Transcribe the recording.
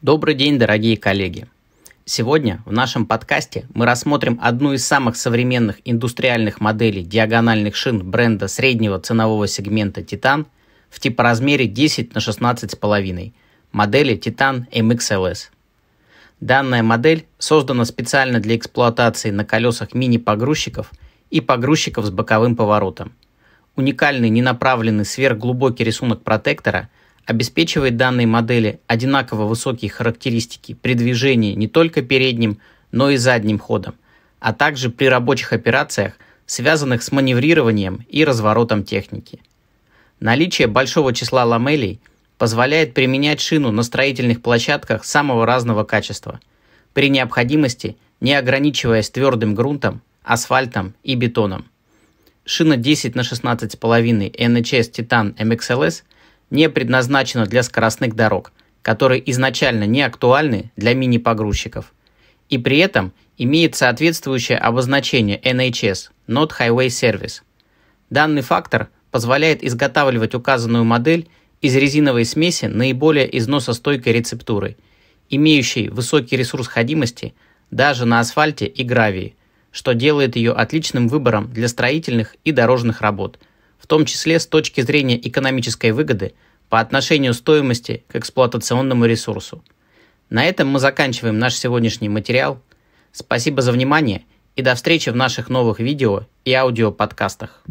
Добрый день, дорогие коллеги! Сегодня в нашем подкасте мы рассмотрим одну из самых современных индустриальных моделей диагональных шин бренда среднего ценового сегмента Титан в типоразмере 10 на 16,5 модели Titan MXLS. Данная модель создана специально для эксплуатации на колесах мини-погрузчиков и погрузчиков с боковым поворотом. Уникальный ненаправленный сверхглубокий рисунок протектора – обеспечивает данной модели одинаково высокие характеристики при движении не только передним, но и задним ходом, а также при рабочих операциях, связанных с маневрированием и разворотом техники. Наличие большого числа ламелей позволяет применять шину на строительных площадках самого разного качества, при необходимости не ограничиваясь твердым грунтом, асфальтом и бетоном. Шина 10 на 16,5 NHS Titan MXLS – не предназначена для скоростных дорог, которые изначально не актуальны для мини-погрузчиков. И при этом имеет соответствующее обозначение NHS – Not Highway Service. Данный фактор позволяет изготавливать указанную модель из резиновой смеси наиболее износостойкой рецептуры, имеющей высокий ресурс ходимости даже на асфальте и гравии, что делает ее отличным выбором для строительных и дорожных работ – в том числе с точки зрения экономической выгоды по отношению стоимости к эксплуатационному ресурсу. На этом мы заканчиваем наш сегодняшний материал. Спасибо за внимание и до встречи в наших новых видео и аудиоподкастах.